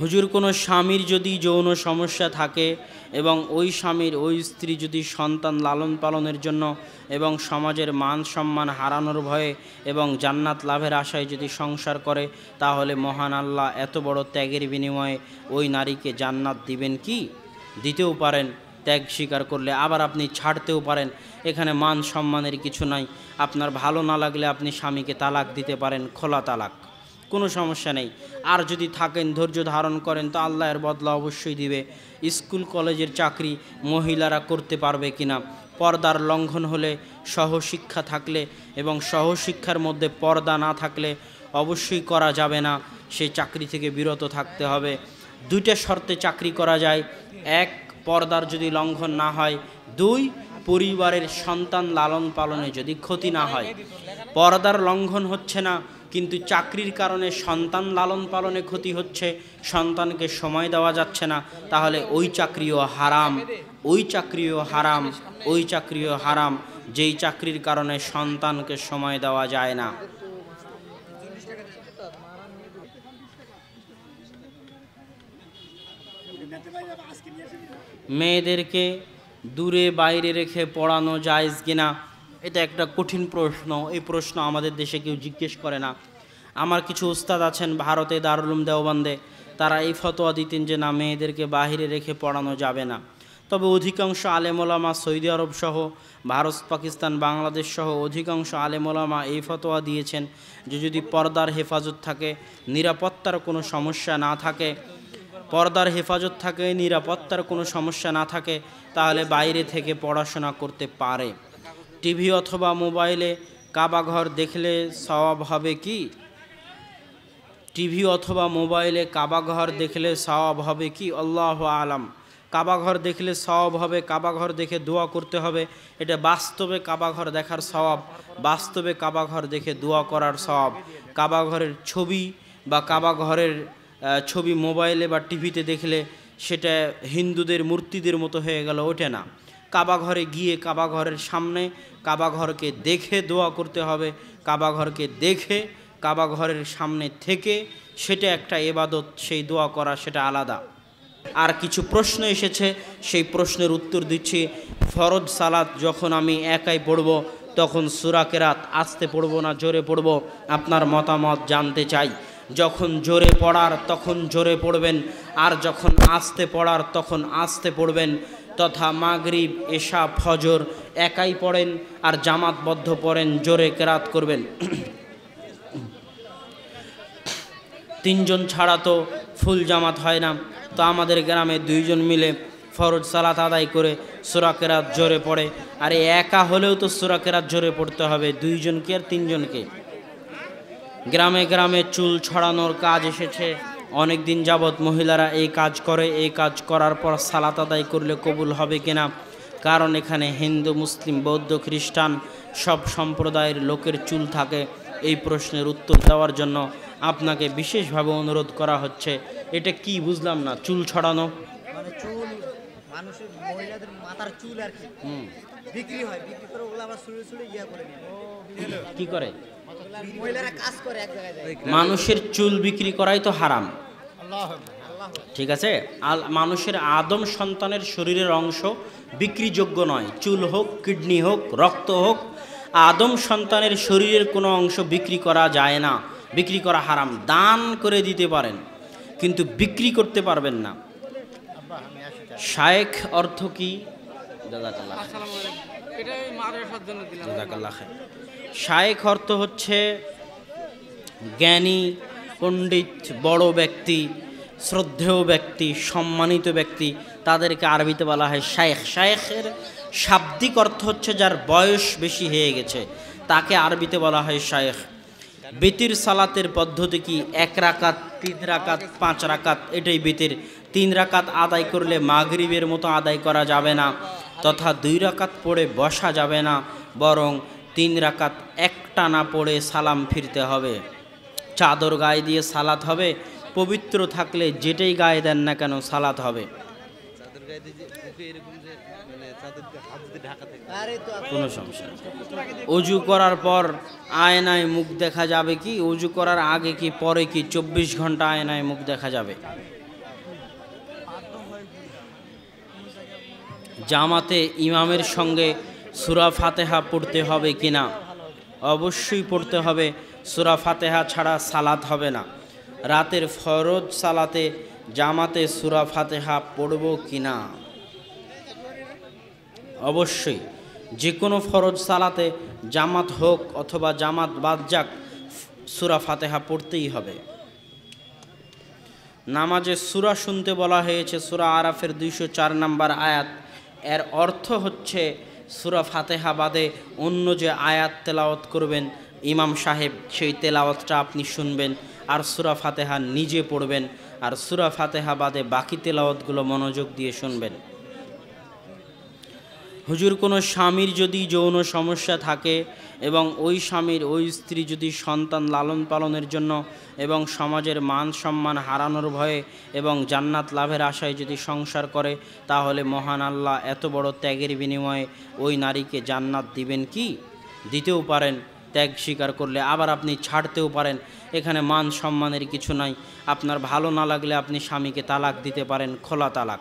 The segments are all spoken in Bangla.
হুজুর কোনো স্বামীর যদি যৌন সমস্যা থাকে এবং ওই স্বামীর ওই স্ত্রী যদি সন্তান লালন পালনের জন্য এবং সমাজের মান সম্মান হারানোর ভয়ে এবং জান্নাত লাভের আশায় যদি সংসার করে তাহলে মহান আল্লাহ এত বড় ত্যাগের বিনিময়ে ওই নারীকে জান্নাত দিবেন কি দিতেও পারেন ত্যাগ স্বীকার করলে আবার আপনি ছাড়তেও পারেন এখানে মান সম্মানের কিছু নাই আপনার ভালো না লাগলে আপনি স্বামীকে তালাক দিতে পারেন খোলা তালাক কোনো সমস্যা নেই আর যদি থাকেন ধৈর্য ধারণ করেন তো আল্লাহর বদলা অবশ্যই দিবে স্কুল কলেজের চাকরি মহিলারা করতে পারবে কিনা পর্দার লঙ্ঘন হলে সহশিক্ষা থাকলে এবং সহশিক্ষার মধ্যে পর্দা না থাকলে অবশ্যই করা যাবে না সেই চাকরি থেকে বিরত থাকতে হবে দুইটা শর্তে চাকরি করা যায় এক পর্দার যদি লঙ্ঘন না হয় দুই পরিবারের সন্তান লালন পালনে যদি ক্ষতি না হয় পর্দার লঙ্ঘন হচ্ছে না কিন্তু চাকরির কারণে সন্তান লালন পালনে ক্ষতি হচ্ছে সন্তানকে সময় দেওয়া যাচ্ছে না তাহলে ওই চাকরিও হারাম ওই চাকরিও হারাম ওই চাকরিও হারাম যেই চাকরির কারণে সন্তানকে সময় দেওয়া যায় না মেয়েদেরকে দূরে বাইরে রেখে পড়ানো যায় কিনা এটা একটা কঠিন প্রশ্ন এই প্রশ্ন আমাদের দেশে কেউ জিজ্ঞেস করে না আমার কিছু উস্তাদ আছেন ভারতে দারুলুম দেওবন্দে তারা এই ফতোয়া দিতেন যে না মেয়েদেরকে বাহিরে রেখে পড়ানো যাবে না তবে অধিকাংশ আলেমোলামা সৌদি আরব সহ ভারত পাকিস্তান বাংলাদেশ সহ অধিকাংশ আলেমোলামা এই ফতোয়া দিয়েছেন যে যদি পর্দার হেফাজত থাকে নিরাপত্তার কোনো সমস্যা না থাকে পর্দার হেফাজত থাকে নিরাপত্তার কোনো সমস্যা না থাকে তাহলে বাইরে থেকে পড়াশোনা করতে পারে টিভি অথবা মোবাইলে কাবাঘর দেখলে সওয়াব হবে কি টিভি অথবা মোবাইলে কাবাঘর দেখলে সওয়াব হবে কি আল্লাহ আলাম কাবাঘর দেখলে সওয়াব হবে কাবাঘর দেখে দোয়া করতে হবে এটা বাস্তবে কাবাঘর দেখার সওয়াব বাস্তবে কাবাঘর দেখে দোয়া করার সওয়াব কাবাঘরের ছবি বা কাবাঘরের ছবি মোবাইলে বা টিভিতে দেখলে সেটা হিন্দুদের মূর্তিদের মতো হয়ে গেল ওঠে না কাবাঘরে গিয়ে কাবাঘরের সামনে কাবাঘরকে দেখে দোয়া করতে হবে কাবাঘরকে দেখে কাবাঘরের সামনে থেকে সেটা একটা এবাদত সেই দোয়া করা সেটা আলাদা আর কিছু প্রশ্ন এসেছে সেই প্রশ্নের উত্তর দিচ্ছি ফরজ সালাত যখন আমি একাই পড়ব তখন সুরাকেরাত আসতে পড়ব না জোরে পড়ব আপনার মতামত জানতে চাই যখন জোরে পড়ার তখন জোরে পড়বেন আর যখন আসতে পড়ার তখন আসতে পড়বেন তথা মাগরিব এশা ফজর একাই পড়েন আর জামাতবদ্ধ পড়েন জোরে কেরাত করবেন তিনজন ছাড়া তো ফুল জামাত হয় না তো আমাদের গ্রামে দুইজন মিলে ফরজ সালাত আদায় করে সুরাকেরাত জোরে পড়ে আর একা হলেও তো সুরাকেরাত জোরে পড়তে হবে দুইজনকে আর তিনজনকে গ্রামে গ্রামে চুল ছড়ানোর কাজ এসেছে অনেক দিন যাবৎ মহিলারা এই কাজ করে এই কাজ করার পর সালাত আদায় করলে কবুল হবে কিনা কারণ এখানে হিন্দু মুসলিম বৌদ্ধ খ্রিস্টান সব সম্প্রদায়ের লোকের চুল থাকে এই প্রশ্নের উত্তর দেওয়ার জন্য আপনাকে বিশেষভাবে অনুরোধ করা হচ্ছে এটা কি বুঝলাম না চুল ছড়ানো মানে চুল মানুষের মহিলাদের মাথার চুল আর কি বিক্রি হয় বিক্রি করে ওগুলো আবার ইয়া করে কি করে মানুষের চুল বিক্রি করাই তো হারাম ঠিক আছে মানুষের আদম সন্তানের শরীরের অংশ বিক্রিযোগ্য নয় চুল হোক কিডনি হোক রক্ত হোক আদম সন্তানের শরীরের কোনো অংশ বিক্রি করা যায় না বিক্রি করা হারাম দান করে দিতে পারেন কিন্তু বিক্রি করতে পারবেন না শায়েখ অর্থ কি দাদা শায়েখ অর্থ হচ্ছে জ্ঞানী পণ্ডিত বড় ব্যক্তি শ্রদ্ধেয় ব্যক্তি সম্মানিত ব্যক্তি তাদেরকে আরবিতে বলা হয় শায়েখ শায়েখের শাব্দিক অর্থ হচ্ছে যার বয়স বেশি হয়ে গেছে তাকে আরবিতে বলা হয় শায়েখ বেতির সালাতের পদ্ধতি কি এক রাকাত তিন রাকাত পাঁচ রাকাত এটাই বেতির তিন রাকাত আদায় করলে মাগরিবের মতো আদায় করা যাবে না তথা দুই রাকাত পড়ে বসা যাবে না বরং তিন রাকাত একটা না পড়ে সালাম ফিরতে হবে চাদর গায়ে দিয়ে সালাত হবে পবিত্র থাকলে যেটাই গায়ে দেন না কেন সালাত হবে মানে কোনো সমস্যা অজু করার পর আয়নায় মুখ দেখা যাবে কি অজু করার আগে কি পরে কি চব্বিশ ঘন্টা আয়নায় মুখ দেখা যাবে জামাতে ইমামের সঙ্গে সুরা ফাতেহা পড়তে হবে কি না অবশ্যই পড়তে হবে সুরা ফাতেহা ছাড়া সালাত হবে না রাতের ফরজ সালাতে জামাতে সুরা ফাতেহা পড়ব কি না অবশ্যই যে কোনো ফরজ সালাতে জামাত হোক অথবা জামাত বাদ যাক সুরা ফাতেহা পড়তেই হবে নামাজে সুরা শুনতে বলা হয়েছে সুরা আরাফের দুইশো চার নম্বর আয়াত এর অর্থ হচ্ছে সুরা ফাতেহা বাদে অন্য যে আয়াত তেলাওয়াত করবেন ইমাম সাহেব সেই তেলাওয়াতটা আপনি শুনবেন আর সুরা ফাতেহা নিজে পড়বেন আর সুরা ফাতেহা বাদে বাকি তেলাওয়াতগুলো মনোযোগ দিয়ে শুনবেন হুজুর কোনো স্বামীর যদি যৌন সমস্যা থাকে এবং ওই স্বামীর ওই স্ত্রী যদি সন্তান লালন পালনের জন্য এবং সমাজের মান সম্মান হারানোর ভয়ে এবং জান্নাত লাভের আশায় যদি সংসার করে তাহলে মহান আল্লাহ এত বড় ত্যাগের বিনিময়ে ওই নারীকে জান্নাত দিবেন কি দিতেও পারেন ত্যাগ স্বীকার করলে আবার আপনি ছাড়তেও পারেন এখানে মান সম্মানের কিছু নাই আপনার ভালো না লাগলে আপনি স্বামীকে তালাক দিতে পারেন খোলা তালাক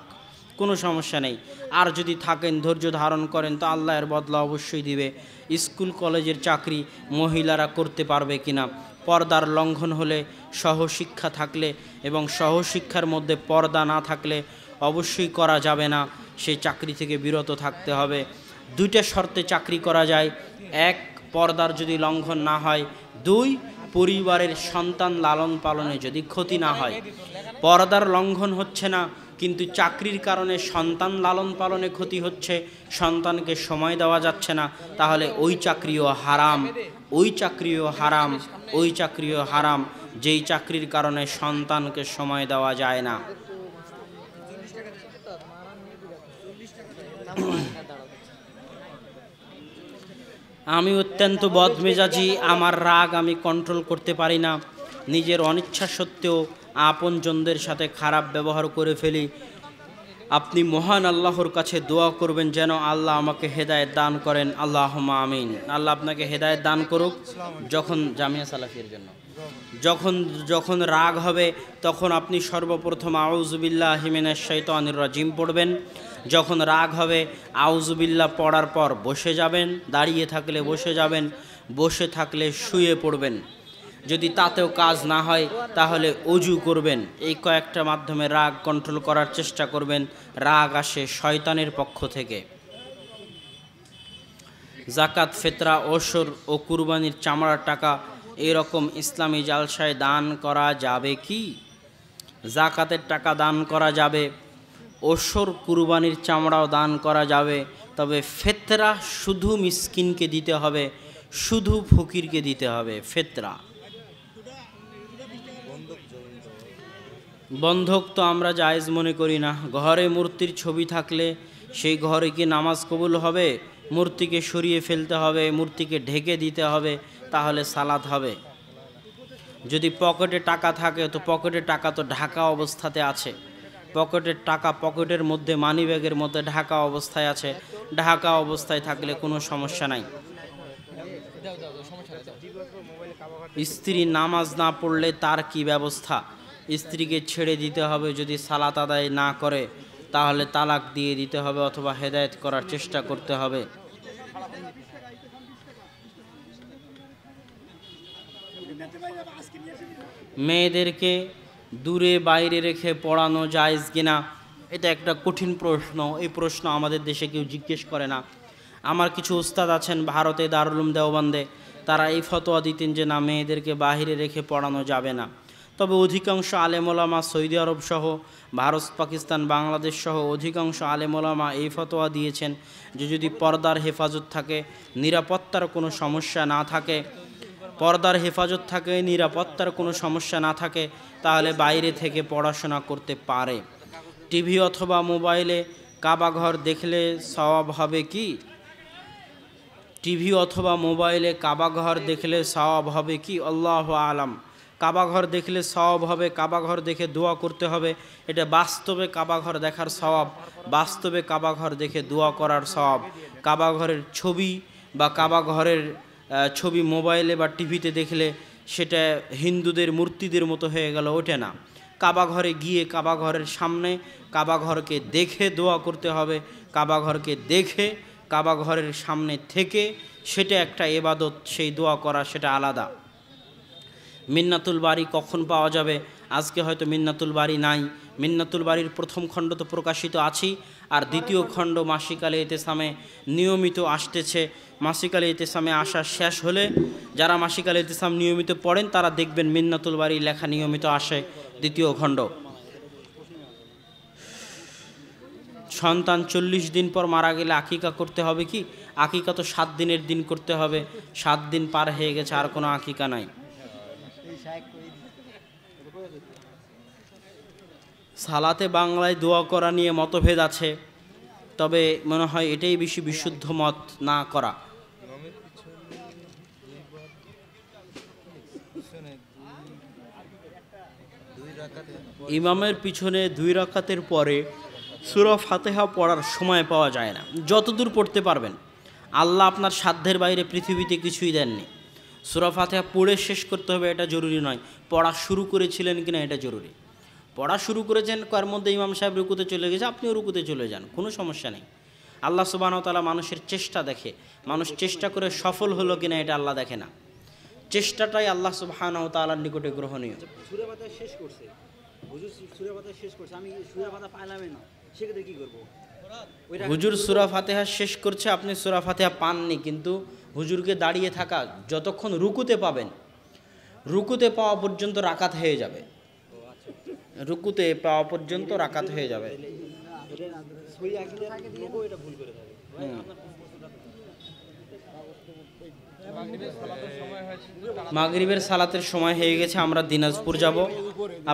কোনো সমস্যা নেই আর যদি থাকেন ধৈর্য ধারণ করেন তো আল্লাহর বদলা অবশ্যই দিবে স্কুল কলেজের চাকরি মহিলারা করতে পারবে কিনা পর্দার লঙ্ঘন হলে সহশিক্ষা থাকলে এবং সহশিক্ষার মধ্যে পর্দা না থাকলে অবশ্যই করা যাবে না সেই চাকরি থেকে বিরত থাকতে হবে দুইটা শর্তে চাকরি করা যায় এক পর্দার যদি লঙ্ঘন না হয় দুই পরিবারের সন্তান লালন পালনে যদি ক্ষতি না হয় পর্দার লঙ্ঘন হচ্ছে না কিন্তু চাকরির কারণে সন্তান লালন পালনে ক্ষতি হচ্ছে সন্তানকে সময় দেওয়া যাচ্ছে না তাহলে ওই চাকরিও হারাম ওই চাকরিও হারাম ওই চাকরিও হারাম যেই চাকরির কারণে সন্তানকে সময় দেওয়া যায় না আমি অত্যন্ত বদমেজাজি আমার রাগ আমি কন্ট্রোল করতে পারি না নিজের অনিচ্ছা সত্ত্বেও আপনজনদের সাথে খারাপ ব্যবহার করে ফেলি আপনি মহান আল্লাহর কাছে দোয়া করবেন যেন আল্লাহ আমাকে হেদায়ত দান করেন আল্লাহ আমিন আল্লাহ আপনাকে হেদায়ত দান করুক যখন জামিয়া সালাফির জন্য যখন যখন রাগ হবে তখন আপনি সর্বপ্রথম আউজুবিল্লাহ হিমেনের শৈতানির রাজিম পড়বেন যখন রাগ হবে আউজুবিল্লা পড়ার পর বসে যাবেন দাঁড়িয়ে থাকলে বসে যাবেন বসে থাকলে শুয়ে পড়বেন যদি তাতেও কাজ না হয় তাহলে অজু করবেন এই কয়েকটা মাধ্যমে রাগ কন্ট্রোল করার চেষ্টা করবেন রাগ আসে শয়তানের পক্ষ থেকে জাকাত ফেতরা ওসর ও কুরবানির চামড়ার টাকা এরকম ইসলামী জালসায় দান করা যাবে কি জাকাতের টাকা দান করা যাবে ওসর কুরবানির চামড়াও দান করা যাবে তবে ফেতরা শুধু মিসকিনকে দিতে হবে শুধু ফকিরকে দিতে হবে ফেতরা বন্ধক তো আমরা জায়েজ মনে করি না ঘরে মূর্তির ছবি থাকলে সেই ঘরে কি নামাজ কবুল হবে মূর্তিকে সরিয়ে ফেলতে হবে মূর্তিকে ঢেকে দিতে হবে তাহলে সালাদ হবে যদি পকেটে টাকা থাকে তো পকেটে টাকা তো ঢাকা অবস্থাতে আছে পকেটের টাকা পকেটের মধ্যে মানি ব্যাগের মধ্যে ঢাকা অবস্থায় আছে ঢাকা অবস্থায় থাকলে কোনো সমস্যা নাই স্ত্রী নামাজ না পড়লে তার কি ব্যবস্থা স্ত্রীকে ছেড়ে দিতে হবে যদি সালাত আদায় না করে তাহলে তালাক দিয়ে দিতে হবে অথবা হেদায়ত করার চেষ্টা করতে হবে মেয়েদেরকে দূরে বাইরে রেখে পড়ানো জায়জ কিনা এটা একটা কঠিন প্রশ্ন এই প্রশ্ন আমাদের দেশে কেউ জিজ্ঞেস করে না আমার কিছু উস্তাদ আছেন ভারতে দারুলুম দেওবান্দে তারা এই ফতোয়া দিতেন যে না মেয়েদেরকে বাহিরে রেখে পড়ানো যাবে না তবে অধিকাংশ আলেমোলামা সৌদি আরব সহ ভারত পাকিস্তান বাংলাদেশ সহ অধিকাংশ আলেমোলামা এই ফতোয়া দিয়েছেন যে যদি পর্দার হেফাজত থাকে নিরাপত্তার কোনো সমস্যা না থাকে পর্দার হেফাজত থাকে নিরাপত্তার কোনো সমস্যা না থাকে তাহলে বাইরে থেকে পড়াশোনা করতে পারে টিভি অথবা মোবাইলে কাবাঘর দেখলে স্বভাব হবে কি টিভি অথবা মোবাইলে কাবাঘর দেখলে সওয়াব হবে কি আল্লাহ আলাম কাবাঘর দেখলে সওয়াব হবে কাবাঘর দেখে দোয়া করতে হবে এটা বাস্তবে কাবাঘর দেখার সওয়াব বাস্তবে কাবাঘর দেখে দোয়া করার সওয়াব কাবাঘরের ছবি বা কাবাঘরের ছবি মোবাইলে বা টিভিতে দেখলে সেটা হিন্দুদের মূর্তিদের মতো হয়ে গেল ওঠে না কাবাঘরে গিয়ে কাবাঘরের সামনে কাবাঘরকে দেখে দোয়া করতে হবে কাবাঘরকে দেখে কাবাঘরের সামনে থেকে সেটা একটা এবাদত সেই দোয়া করা সেটা আলাদা মিন্নাতুল বাড়ি কখন পাওয়া যাবে আজকে হয়তো মিন্নাতুল বাড়ি নাই মিন্নাতুল বাড়ির প্রথম খণ্ড তো প্রকাশিত আছি আর দ্বিতীয় খণ্ড মাসিকালে ইতেসামে নিয়মিত আসতেছে মাসিকালে ইতেসামে আসা শেষ হলে যারা মাসিকালে ইতেসাম নিয়মিত পড়েন তারা দেখবেন মিন্নাতুল বাড়ির লেখা নিয়মিত আসে দ্বিতীয় খণ্ড সন্তান চল্লিশ দিন পর মারা গেলে আকিকা করতে হবে কি আকিকা তো সাত দিনের দিন করতে হবে সাত দিন পার হয়ে গেছে আর কোনো আকিকা নাই সালাতে বাংলায় দোয়া করা নিয়ে মতভেদ আছে তবে মনে হয় এটাই বেশি বিশুদ্ধ মত না করা ইমামের পিছনে দুই রাকাতের পরে সুরা ফাতেহা পড়ার সময় পাওয়া যায় না যতদূর পড়তে পারবেন আল্লাহ আপনার সাধ্যের বাইরে পৃথিবীতে কিছুই দেননি সুরা ফাতেহা পড়ে শেষ করতে হবে এটা জরুরি নয় পড়া শুরু করেছিলেন কি না এটা জরুরি পড়া শুরু করেছেন কার মধ্যে ইমাম সাহেব রুকুতে চলে গেছে আপনিও রুকুতে চলে যান কোনো সমস্যা নেই আল্লাহ সুবাহতালা মানুষের চেষ্টা দেখে মানুষ চেষ্টা করে সফল হলো কিনা এটা আল্লাহ দেখে না চেষ্টাটাই আল্লাহ সুবাহানাও তালার নিকটে গ্রহণীয় শেষ করছে শেষ করছে আমি না সেক্ষেত্রে কী করবো হুজুর সুরা ফাতেহা শেষ করছে আপনি সুরা ফাতেহা পাননি কিন্তু হুজুরকে দাঁড়িয়ে থাকা যতক্ষণ রুকুতে পাবেন রুকুতে পাওয়া পর্যন্ত রাকাত হয়ে যাবে রুকুতে পাওয়া পর্যন্ত রাকাত হয়ে যাবে মাগরিবের সালাতের সময় হয়ে গেছে আমরা দিনাজপুর যাব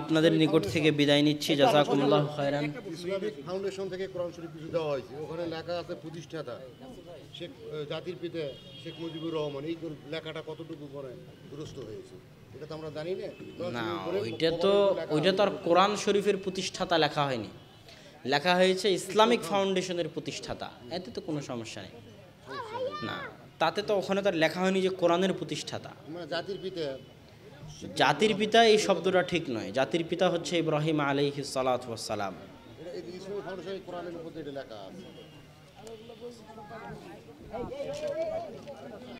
আপনাদের নিকট থেকে বিদায় নিচ্ছি জাজাকুমুল্লাহ খায়রান ইসলামিক ফাউন্ডেশন থেকে কোরআন শরীফ কিছু দেওয়া হয়েছে ওখানে লেখা আছে প্রতিষ্ঠাতা শেখ জাতির পিতা শেখ মুজিবুর রহমান এই লেখাটা কতটুকু করে দুরস্ত হয়েছে এটা তো আমরা জানি না ওইটা তো ওইটা তো আর কোরআন শরীফের প্রতিষ্ঠাতা লেখা হয়নি লেখা হয়েছে ইসলামিক ফাউন্ডেশনের প্রতিষ্ঠাতা এতে তো কোনো সমস্যা নেই না তাতে তো ওখানে তার লেখা হয়নি যে কোরআনের প্রতিষ্ঠাতা মানে জাতির পিতা জাতির পিতা এই শব্দটা ঠিক নয় জাতির পিতা হচ্ছে ইব্রাহিম আলহি সালাতাম লেখা